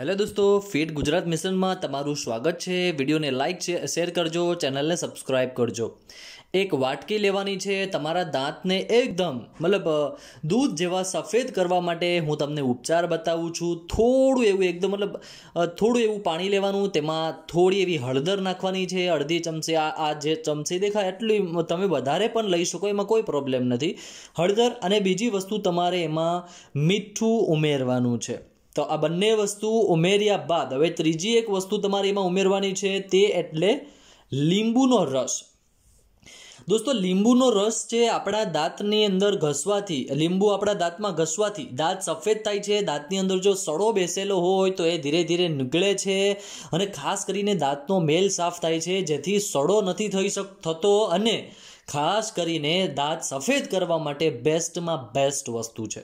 hello દોસ્તો fit Gujarat મિશનમાં તમારું સ્વાગત છે વિડીયોને લાઇક શેર કરજો ચેનલને સબસ્ક્રાઈબ કરજો એક વાટકી લેવાની છે તમારા દાંતને એકદમ મતલબ દૂધ જેવા સફેદ કરવા માટે હું તમને ઉપચાર બતાવું છું થોડું એવું એકદમ મતલબ થોડું એવું પાણી લેવાનું તેમાં થોડી એવી હળદર નાખવાની છે અડધી ચમચી આ આ જે ચમચી દેખાય એટલી તમે વધારે પણ લઈ શકો એમાં કોઈ પ્રોબ્લેમ નથી હળદર અને બીજી વસ્તુ તમારે એમાં મીઠું ઉમેરવાનું છે તો આ બંને વસ્તુ ઉમેર્યા બાદ હવે ત્રીજી એક વસ્તુ તમારે એમાં ઉમેરવાની છે તે એટલે લીંબુનો રસ દોસ્તો લીંબુનો રસ છે આપણા દાંતની અંદર ઘસવાથી લીંબુ આપણા દાંતમાં ઘસવાથી દાંત સફેદ થાય છે દાંતની અંદર જો સડો બેસેલો હોય તો એ ધીરે ધીરે નીકળે છે અને ખાસ કરીને દાંતનો મેલ સાફ થાય છે જેથી સડો નથી થઈ શક થતો અને ખાસ કરીને દાંત સફેદ કરવા માટે બેસ્ટમાં બેસ્ટ વસ્તુ છે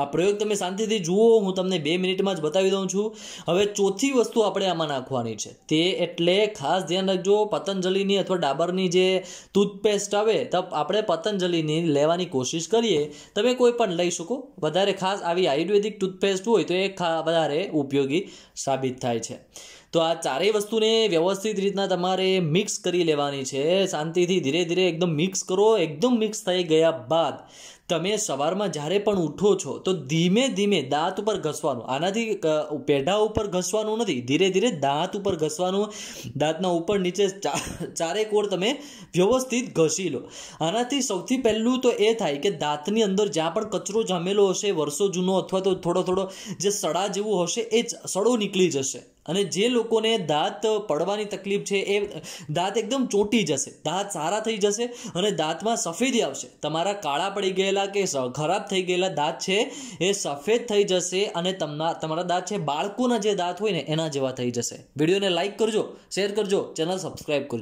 આ પ્રયોગ તમે શાંતિથી જુઓ હું તમને બે મિનિટમાં જ બતાવી દઉં છું હવે ચોથી વસ્તુ આપણે આમાં નાખવાની છે તે એટલે ખાસ ધ્યાન રાખજો પતંજલિની અથવા ડાબરની જે ટૂથપેસ્ટ આવે તો આપણે પતંજલિની લેવાની કોશિશ કરીએ તમે કોઈ પણ લઈ શકો વધારે ખાસ આવી આયુર્વેદિક ટૂથપેસ્ટ હોય તો એ વધારે ઉપયોગી સાબિત થાય છે તો આ ચારેય વસ્તુને વ્યવસ્થિત રીતના તમારે મિક્સ કરી લેવાની છે શાંતિથી ધીરે ધીરે એકદમ મિક્સ કરો એકદમ મિક્સ થઈ ગયા બાદ તમે સવારમાં જ્યારે પણ ઉઠો છો તો ધીમે ધીમે દાંત ઉપર ઘસવાનું આનાથી પેઢા ઉપર ઘસવાનું નથી ધીરે ધીરે દાંત ઉપર ઘસવાનું દાંતના ઉપર નીચે ચારે કોર તમે વ્યવસ્થિત ઘસી લો આનાથી સૌથી પહેલું તો એ થાય કે દાંતની અંદર જ્યાં પણ કચરો જામેલો હશે વર્ષો જૂનો અથવા તો થોડો થોડો જે સડા જેવું હશે એ જ સડો નીકળી જશે અને જે લોકોને દાંત પડવાની તકલીફ છે એ દાંત એકદમ ચોંટી જશે દાંત સારા થઈ જશે અને દાંતમાં સફેદી આવશે તમારા કાળા પડી ગયેલા કે ખરાબ થઈ ગયેલા દાંત છે એ સફેદ થઈ જશે અને તમના તમારા દાંત છે બાળકોના જે દાંત હોય ને એના જેવા થઈ જશે વિડીયોને લાઇક કરજો શેર કરજો ચેનલ સબસ્ક્રાઈબ કરજો